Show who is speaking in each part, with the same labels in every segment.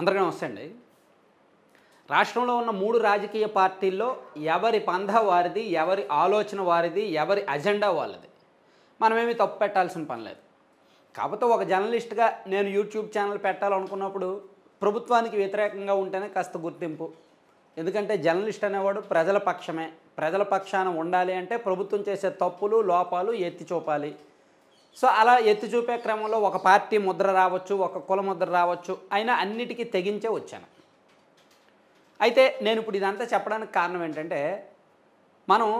Speaker 1: అందరికీ నమస్తే అండి రాష్ట్రంలో ఉన్న మూడు రాజకీయ పార్టీల్లో ఎవరి పంధ వారిది ఎవరి ఆలోచన వారిది ఎవరి అజెండా వాళ్ళది మనమేమి తప్పు పెట్టాల్సిన పని లేదు కాకపోతే ఒక జర్నలిస్ట్గా నేను యూట్యూబ్ ఛానల్ పెట్టాలనుకున్నప్పుడు ప్రభుత్వానికి వ్యతిరేకంగా ఉంటేనే కాస్త గుర్తింపు ఎందుకంటే జర్నలిస్ట్ అనేవాడు ప్రజల పక్షమే ప్రజల పక్షాన ఉండాలి అంటే ప్రభుత్వం చేసే తప్పులు లోపాలు ఎత్తి చూపాలి సో అలా ఎత్తి చూపే క్రమంలో ఒక పార్టీ ముద్ర రావచ్చు ఒక కుల ముద్ర రావచ్చు అయినా అన్నిటికీ తెగించే వచ్చాను అయితే నేను ఇప్పుడు ఇదంతా చెప్పడానికి కారణం ఏంటంటే మనం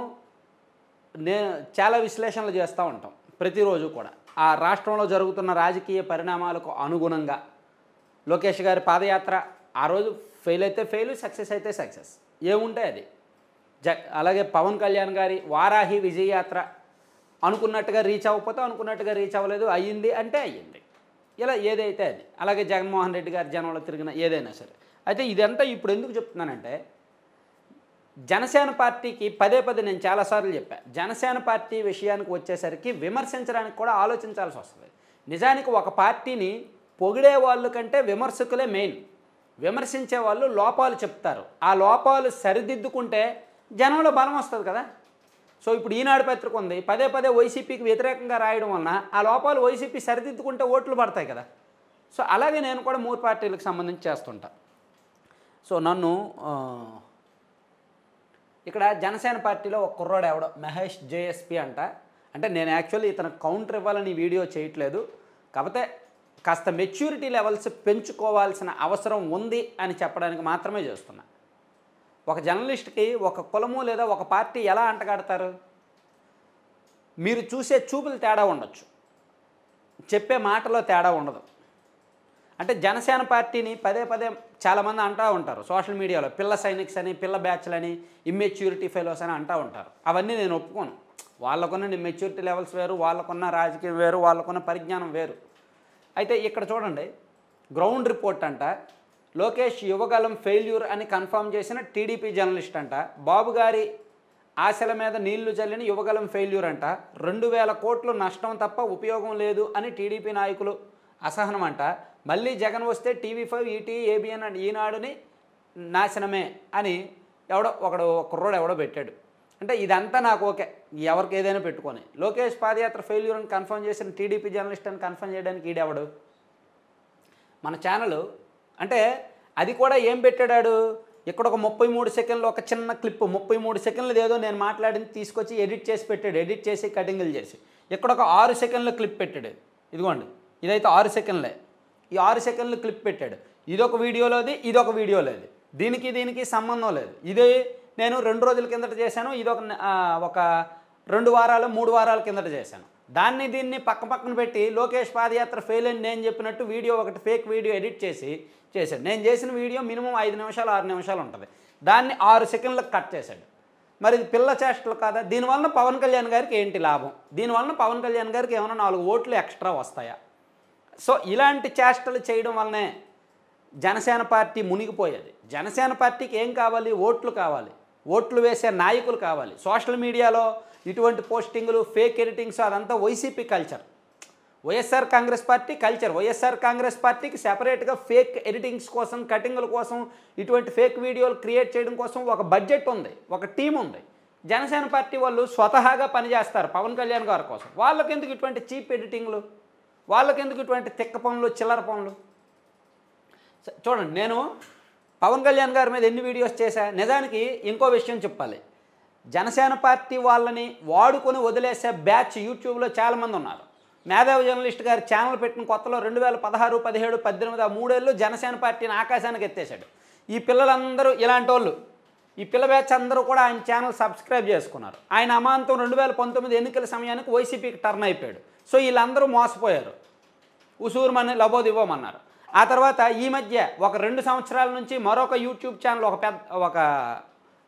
Speaker 1: నే చాలా విశ్లేషణలు చేస్తూ ఉంటాం ప్రతిరోజు కూడా ఆ రాష్ట్రంలో జరుగుతున్న రాజకీయ పరిణామాలకు అనుగుణంగా లోకేష్ గారి పాదయాత్ర ఆ రోజు ఫెయిల్ అయితే ఫెయిల్ సక్సెస్ అయితే సక్సెస్ ఏముంటాయి అది జ అలాగే పవన్ కళ్యాణ్ గారి వారాహి విజయయాత్ర అనుకున్నట్టుగా రీచ్ అవ్వకపోతే అనుకున్నట్టుగా రీచ్ అవ్వలేదు అయ్యింది అంటే అయ్యింది ఇలా ఏదైతే అది అలాగే జగన్మోహన్ రెడ్డి గారి జనంలో తిరిగిన ఏదైనా సరే అయితే ఇదంతా ఇప్పుడు ఎందుకు చెప్తున్నానంటే జనసేన పార్టీకి పదే పదే నేను చాలాసార్లు చెప్పాను జనసేన పార్టీ విషయానికి వచ్చేసరికి విమర్శించడానికి కూడా ఆలోచించాల్సి వస్తుంది నిజానికి ఒక పార్టీని పొగిడే వాళ్ళు కంటే విమర్శకులే మెయిన్ విమర్శించే వాళ్ళు లోపాలు చెప్తారు ఆ లోపాలు సరిదిద్దుకుంటే జనంలో బలం వస్తుంది కదా సో ఇప్పుడు ఈనాడు పత్రిక ఉంది పదే పదే వైసీపీకి వ్యతిరేకంగా రాయడం వలన ఆ లోపాలు వైసీపీ సరిదిద్దుకుంటే ఓట్లు పడతాయి కదా సో అలాగే నేను కూడా మూడు పార్టీలకు సంబంధించి చేస్తుంటా సో నన్ను ఇక్కడ జనసేన పార్టీలో ఒక కుర్రాడు ఎవడో మహేష్ జేఎస్పి అంట అంటే నేను యాక్చువల్లీ ఇతను కౌంటర్ ఇవ్వాలని వీడియో చేయట్లేదు కాకపోతే కాస్త మెచ్యూరిటీ లెవెల్స్ పెంచుకోవాల్సిన అవసరం ఉంది అని చెప్పడానికి మాత్రమే చేస్తున్నా ఒక జర్నలిస్ట్కి ఒక కులము లేదా ఒక పార్టీ ఎలా అంటగాడతారు మీరు చూసే చూపులు తేడా ఉండొచ్చు చెప్పే మాటలో తేడా ఉండదు అంటే జనసేన పార్టీని పదే పదే చాలామంది అంటూ ఉంటారు సోషల్ మీడియాలో పిల్ల సైనిక్స్ అని పిల్ల బ్యాచ్లని ఇమ్మెచ్యూరిటీ ఫెలోస్ అని అంటూ ఉంటారు అవన్నీ నేను ఒప్పుకోను వాళ్ళకున్న మెచ్యూరిటీ లెవెల్స్ వేరు వాళ్ళకున్న రాజకీయం వేరు వాళ్ళకున్న పరిజ్ఞానం వేరు అయితే ఇక్కడ చూడండి గ్రౌండ్ రిపోర్ట్ అంట లోకేష్ యువగలం ఫెయిల్యూర్ అని కన్ఫర్మ్ చేసిన టీడీపీ జర్నలిస్ట్ అంట బాబు గారి ఆశల మీద నీళ్లు చల్లిన యువగలం ఫెయిల్యూర్ అంట రెండు వేల కోట్లు నష్టం తప్ప ఉపయోగం లేదు అని టీడీపీ నాయకులు అసహనం అంట మళ్ళీ జగన్ వస్తే TV five ET ABN and ఈనాడుని నాశనమే అని ఎవడో ఒకడు కుర్రోడు ఎవడో పెట్టాడు అంటే ఇదంతా నాకు ఓకే ఎవరికి ఏదైనా పెట్టుకొని లోకేష్ పాదయాత్ర ఫెయిల్యూర్ అని కన్ఫర్మ్ చేసిన టీడీపీ జర్నలిస్ట్ అని కన్ఫర్మ్ చేయడానికి ఈడెవడు మన ఛానల్ అంటే అది కూడా ఏం పెట్టాడాడు ఇక్కడ ఒక ముప్పై మూడు సెకండ్లు ఒక చిన్న క్లిప్ ముప్పై మూడు సెకండ్లు ఏదో నేను మాట్లాడింది తీసుకొచ్చి ఎడిట్ చేసి పెట్టాడు ఎడిట్ చేసి కటింగ్లు చేసి ఇక్కడ ఒక ఆరు సెకండ్లు క్లిప్ పెట్టాడు ఇదిగోండి ఇదైతే ఆరు సెకండ్లే ఈ ఆరు సెకండ్లు క్లిప్ పెట్టాడు ఇదొక వీడియోలోది ఇదొక వీడియోలోది దీనికి దీనికి సంబంధం లేదు ఇది నేను రెండు రోజుల కిందట చేశాను ఇదొక ఒక రెండు వారాలు మూడు వారాల కిందట చేశాను దాన్ని దీన్ని పక్క పక్కన పెట్టి లోకేష్ పాదయాత్ర ఫెయిల్ అయింది నేను చెప్పినట్టు వీడియో ఒకటి ఫేక్ వీడియో ఎడిట్ చేసి చేశాడు నేను చేసిన వీడియో మినిమం ఐదు నిమిషాలు ఆరు నిమిషాలు ఉంటుంది దాన్ని ఆరు సెకండ్లకు కట్ చేశాడు మరి ఇది పిల్ల చేష్టలు కాదా దీనివలన పవన్ కళ్యాణ్ గారికి ఏంటి లాభం దీనివలన పవన్ కళ్యాణ్ గారికి ఏమైనా నాలుగు ఓట్లు ఎక్స్ట్రా వస్తాయా సో ఇలాంటి చేష్టలు చేయడం వల్లనే జనసేన పార్టీ మునిగిపోయేది జనసేన పార్టీకి ఏం కావాలి ఓట్లు కావాలి ఓట్లు వేసే నాయకులు కావాలి సోషల్ మీడియాలో ఇటువంటి పోస్టింగులు ఫేక్ ఎడిటింగ్స్ అదంతా YCP culture YSR Congress party culture YSR Congress పార్టీకి సెపరేట్గా ఫేక్ ఎడిటింగ్స్ కోసం కటింగ్ల కోసం ఇటువంటి ఫేక్ వీడియోలు క్రియేట్ చేయడం కోసం ఒక బడ్జెట్ ఉంది ఒక టీం ఉంది జనసేన పార్టీ వాళ్ళు స్వతహాగా పనిచేస్తారు పవన్ కళ్యాణ్ గారి కోసం వాళ్ళకెందుకు ఇటువంటి చీప్ ఎడిటింగ్లు వాళ్ళకెందుకు ఇటువంటి తిక్క పనులు చిల్లర పనులు చూడండి నేను పవన్ కళ్యాణ్ గారి మీద ఎన్ని వీడియోస్ చేశా నిజానికి ఇంకో విషయం చెప్పాలి జనసేన పార్టీ వాళ్ళని వాడుకొని వదిలేసే బ్యాచ్ యూట్యూబ్లో చాలామంది ఉన్నారు మేధావి జర్నలిస్ట్ గారు ఛానల్ పెట్టిన కొత్తలో రెండు వేల పదహారు పదిహేడు పద్దెనిమిది ఆ మూడేళ్ళు జనసేన పార్టీని ఆకాశానికి ఎత్తేశాడు ఈ పిల్లలందరూ ఇలాంటి వాళ్ళు ఈ పిల్ల బ్యాచ్ అందరూ కూడా ఆయన ఛానల్ సబ్స్క్రైబ్ చేసుకున్నారు ఆయన అమాంతం రెండు వేల పంతొమ్మిది ఎన్నికల సమయానికి వైసీపీకి టర్న్ అయిపోయాడు సో వీళ్ళందరూ మోసపోయారు ఉసూరుమని లబోదివ్వమన్నారు ఆ తర్వాత ఈ మధ్య ఒక రెండు సంవత్సరాల నుంచి మరొక యూట్యూబ్ ఛానల్ ఒక పెద్ద ఒక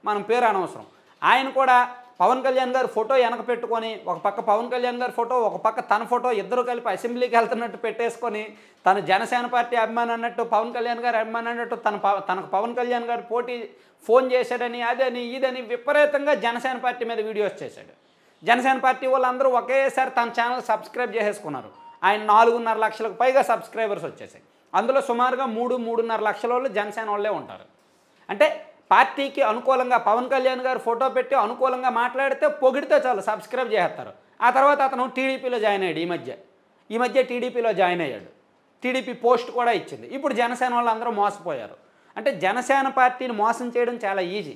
Speaker 1: మనం పేరు అనవసరం ఆయన కూడా పవన్ కళ్యాణ్ గారు ఫోటో వెనక పెట్టుకొని ఒక పక్క పవన్ కళ్యాణ్ గారి ఫోటో ఒక పక్క తన ఫోటో ఇద్దరు కలిపి అసెంబ్లీకి వెళ్తున్నట్టు పెట్టేసుకొని తన జనసేన పార్టీ అభిమాని అన్నట్టు పవన్ కళ్యాణ్ గారు అభిమాని అన్నట్టు తన తనకు పవన్ కళ్యాణ్ గారు పోటీ ఫోన్ చేశాడని అదని ఇదని విపరీతంగా జనసేన పార్టీ మీద వీడియోస్ చేశాడు జనసేన పార్టీ వాళ్ళందరూ ఒకేసారి తన ఛానల్ సబ్స్క్రైబ్ చేసేసుకున్నారు ఆయన నాలుగున్నర లక్షలకు పైగా సబ్స్క్రైబర్స్ వచ్చేసాయి అందులో సుమారుగా మూడు మూడున్నర లక్షల వాళ్ళు జనసేన వాళ్ళే ఉంటారు అంటే పార్టీకి అనుకూలంగా పవన్ కళ్యాణ్ గారు ఫోటో పెట్టి అనుకూలంగా మాట్లాడితే పొగిడితే చాలు సబ్స్క్రైబ్ చేస్తారు ఆ తర్వాత అతను టీడీపీలో జాయిన్ అయ్యాడు ఈ మధ్య ఈ మధ్య టీడీపీలో జాయిన్ అయ్యాడు టీడీపీ పోస్ట్ కూడా ఇచ్చింది ఇప్పుడు జనసేన వాళ్ళందరూ మోసపోయారు అంటే జనసేన పార్టీని మోసం చేయడం చాలా ఈజీ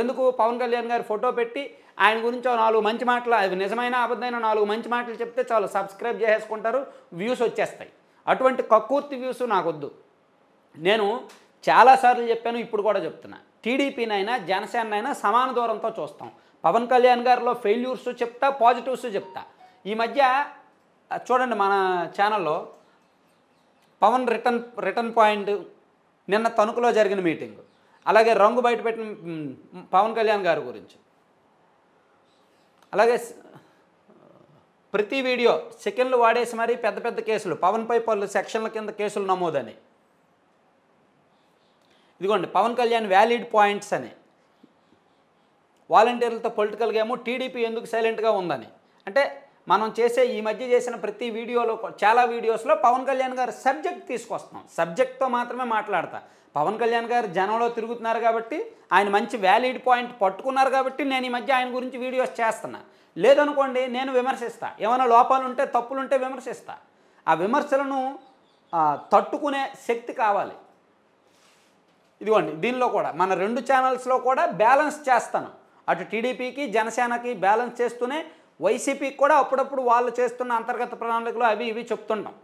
Speaker 1: ఎందుకు పవన్ కళ్యాణ్ గారు ఫోటో పెట్టి ఆయన గురించి నాలుగు మంచి మాటలు అవి నిజమైన అబద్ధమైన నాలుగు మంచి మాటలు చెప్తే చాలు సబ్స్క్రైబ్ చేసేసుకుంటారు వ్యూస్ వచ్చేస్తాయి అటువంటి కక్కుర్తి వ్యూస్ నాకొద్దు నేను చాలాసార్లు చెప్పాను ఇప్పుడు కూడా చెప్తున్నాను టీడీపీనైనా జనసేనైనా సమాన దూరంతో చూస్తాం పవన్ కళ్యాణ్ గారిలో ఫెయిల్యూర్స్ చెప్తా పాజిటివ్స్ చెప్తా ఈ మధ్య చూడండి మన ఛానల్లో పవన్ రిటర్న్ రిటర్న్ పాయింట్ నిన్న తణుకులో జరిగిన మీటింగ్ అలాగే రంగు బయటపెట్టిన పవన్ కళ్యాణ్ గారి గురించి అలాగే ప్రతి వీడియో సెకండ్లు వాడేసి మరీ పెద్ద పెద్ద కేసులు పవన్ పై పలు సెక్షన్ల కింద కేసులు నమోదని ఇదిగోండి పవన్ కళ్యాణ్ వ్యాలిడ్ పాయింట్స్ అని వాలంటీర్లతో పొలిటికల్గా ఏమో టీడీపీ ఎందుకు సైలెంట్గా ఉందని అంటే మనం చేసే ఈ మధ్య చేసిన ప్రతి వీడియోలో చాలా వీడియోస్లో పవన్ కళ్యాణ్ గారు సబ్జెక్ట్ తీసుకొస్తాం సబ్జెక్ట్తో మాత్రమే మాట్లాడతా పవన్ కళ్యాణ్ గారు జనంలో తిరుగుతున్నారు కాబట్టి ఆయన మంచి వ్యాలిడ్ పాయింట్ పట్టుకున్నారు కాబట్టి నేను ఈ మధ్య ఆయన గురించి వీడియోస్ చేస్తున్నా లేదనుకోండి నేను విమర్శిస్తా ఏమైనా లోపాలు ఉంటే తప్పులుంటే విమర్శిస్తా ఆ విమర్శలను తట్టుకునే శక్తి కావాలి ఇదిగోండి దీనిలో కూడా మన రెండు ఛానల్స్లో కూడా బ్యాలెన్స్ చేస్తాను అటు టీడీపీకి జనసేనకి బ్యాలెన్స్ చేస్తూనే వైసీపీకి కూడా అప్పుడప్పుడు వాళ్ళు చేస్తున్న అంతర్గత ప్రణాళికలు అవి ఇవి చెప్తుంటాం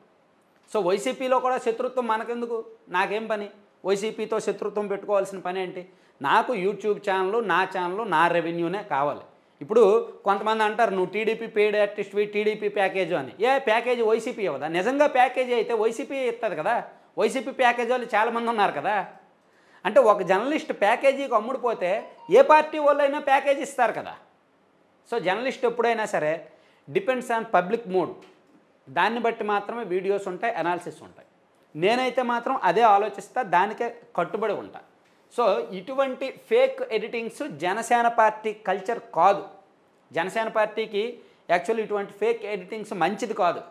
Speaker 1: సో వైసీపీలో కూడా శత్రుత్వం మనకెందుకు నాకేం పని వైసీపీతో శత్రుత్వం పెట్టుకోవాల్సిన పని ఏంటి నాకు యూట్యూబ్ ఛానల్ నా ఛానల్ నా రెవెన్యూనే కావాలి ఇప్పుడు కొంతమంది అంటారు నువ్వు టీడీపీ పెయిడ్ వి టీడీపీ ప్యాకేజ్ అని ఏ ప్యాకేజ్ వైసీపీ ఇవ్వదా నిజంగా ప్యాకేజీ అయితే వైసీపీ ఇస్తుంది కదా వైసీపీ ప్యాకేజ్ వాళ్ళు చాలామంది ఉన్నారు కదా అంటే ఒక జర్నలిస్ట్ ప్యాకేజీకి అమ్ముడుపోతే ఏ పార్టీ వాళ్ళైనా ప్యాకేజ్ ఇస్తారు కదా సో జర్నలిస్ట్ ఎప్పుడైనా సరే డిపెండ్స్ ఆన్ పబ్లిక్ మూడ్ దాన్ని బట్టి మాత్రమే వీడియోస్ ఉంటాయి అనాలిసిస్ ఉంటాయి నేనైతే మాత్రం అదే ఆలోచిస్తా దానికే కట్టుబడి ఉంటా సో ఇటువంటి fake editings Janasena party culture కాదు జనసేన పార్టీకి యాక్చువల్లీ ఇటువంటి ఫేక్ ఎడిటింగ్స్ మంచిది కాదు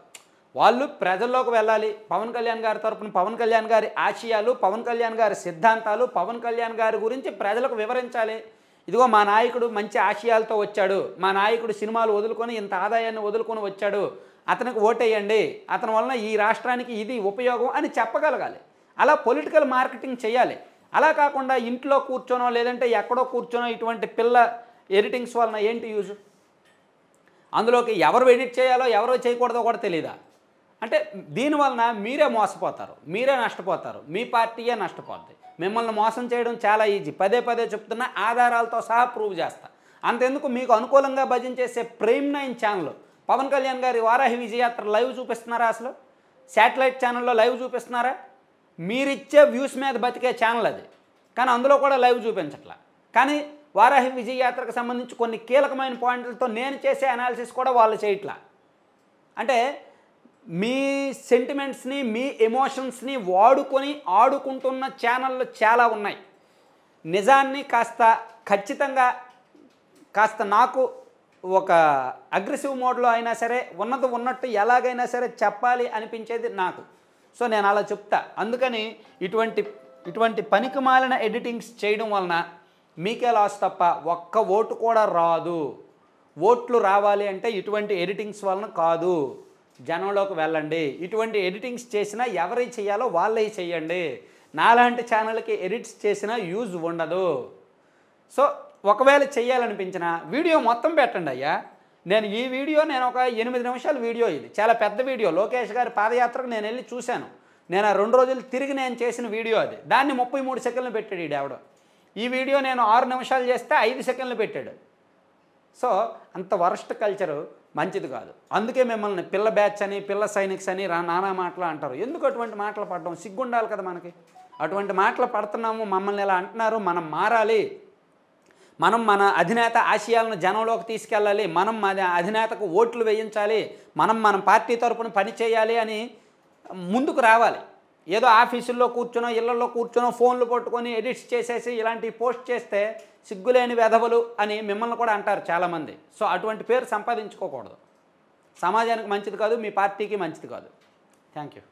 Speaker 1: వాళ్ళు ప్రజల్లోకి వెళ్ళాలి పవన్ కళ్యాణ్ గారి తరపున పవన్ కళ్యాణ్ గారి ఆశయాలు పవన్ కళ్యాణ్ గారి సిద్ధాంతాలు పవన్ కళ్యాణ్ గారి గురించి ప్రజలకు వివరించాలి ఇదిగో మా నాయకుడు మంచి ఆశయాలతో వచ్చాడు మా నాయకుడు సినిమాలు వదులుకొని ఇంత ఆదాయాన్ని వదులుకొని వచ్చాడు అతనికి ఓటేయండి అతని వలన ఈ రాష్ట్రానికి ఇది ఉపయోగం అని చెప్పగలగాలి అలా పొలిటికల్ మార్కెటింగ్ చేయాలి అలా కాకుండా ఇంట్లో కూర్చోనో లేదంటే ఎక్కడో కూర్చోనో ఇటువంటి పిల్ల ఎడిటింగ్స్ వలన ఏంటి యూజ్ అందులోకి ఎవరు ఎడిట్ చేయాలో ఎవరో చేయకూడదో కూడా తెలియదా అంటే దీనివలన మీరే మోసపోతారు మీరే నష్టపోతారు మీ పార్టీయే నష్టపోద్ది మిమ్మల్ని మోసం చేయడం చాలా ఈజీ పదే పదే చెప్తున్న ఆధారాలతో సహా ప్రూవ్ చేస్తా అంతెందుకు మీకు అనుకూలంగా భజన చేసే prime nine channel Pawan Kalyan గారి వారాహి విజయయాత్ర లైవ్ చూపిస్తున్నారా అసలు శాటిలైట్ ఛానల్లో లైవ్ చూపిస్తున్నారా మీరిచ్చే వ్యూస్ మీద బతికే ఛానల్ అది కానీ అందులో కూడా లైవ్ చూపించట్లా కానీ వారాహి విజయ యాత్రకు సంబంధించి కొన్ని కీలకమైన పాయింట్లతో నేను చేసే అనాలిసిస్ కూడా వాళ్ళు చేయట్లా అంటే మీ సెంటిమెంట్స్ని మీ ఎమోషన్స్ని వాడుకొని ఆడుకుంటున్న ఛానళ్ళు చాలా ఉన్నాయి నిజాన్ని కాస్త ఖచ్చితంగా కాస్త నాకు ఒక అగ్రెసివ్ మోడ్లో అయినా సరే ఉన్నది ఉన్నట్టు ఎలాగైనా సరే చెప్పాలి అనిపించేది నాకు సో నేను అలా చెప్తా అందుకని ఇటువంటి ఇటువంటి పనికి మాలిన ఎడిటింగ్స్ చేయడం వలన మీకే లాస్ తప్ప ఒక్క ఓటు కూడా రాదు ఓట్లు రావాలి అంటే ఇటువంటి ఎడిటింగ్స్ వలన కాదు జనంలోకి వెళ్ళండి ఇటువంటి ఎడిటింగ్స్ చేసినా ఎవరి చేయాలో వాళ్ళే చేయండి నాలాంటి ఛానల్కి ఎడిట్స్ చేసినా యూజ్ ఉండదు సో ఒకవేళ చేయాలనిపించిన వీడియో మొత్తం పెట్టండి అయ్యా నేను ఈ వీడియో నేను ఒక ఎనిమిది నిమిషాల వీడియో ఇది చాలా పెద్ద వీడియో లోకేష్ గారి పాదయాత్రకు నేను వెళ్ళి చూశాను నేను ఆ రెండు రోజులు తిరిగి నేను చేసిన వీడియో అది దాన్ని ముప్పై మూడు సెకండ్లు పెట్టాడు ఈ ఆవిడ ఈ వీడియో నేను ఆరు నిమిషాలు చేస్తే ఐదు సెకండ్లు పెట్టాడు సో అంత వరస్ట్ కల్చరు మంచిది కాదు అందుకే మిమ్మల్ని పిల్ల బ్యాచ్ అని పిల్ల సైనిక్స్ అని రా నానా మాటలు అంటారు ఎందుకు అటువంటి మాటలు పడడం సిగ్గుండాలి కదా మనకి అటువంటి మాటలు పడుతున్నాము మమ్మల్ని ఇలా అంటున్నారు మనం మారాలి మనం మన అధినేత ఆశయాలను జనంలోకి తీసుకెళ్ళాలి మనం మన అధినేతకు ఓట్లు వేయించాలి మనం మన పార్టీ తరపున పని చేయాలి అని ముందుకు రావాలి ఏదో ఆఫీసుల్లో కూర్చునో ఇళ్లలో కూర్చునో ఫోన్లు పట్టుకొని ఎడిట్స్ చేసేసి ఇలాంటివి పోస్ట్ చేస్తే సిగ్గులేని వెధవలు అని మిమ్మల్ని కూడా అంటారు చాలామంది సో అటువంటి పేరు సంపాదించుకోకూడదు సమాజానికి మంచిది కాదు మీ పార్టీకి మంచిది కాదు థ్యాంక్ యూ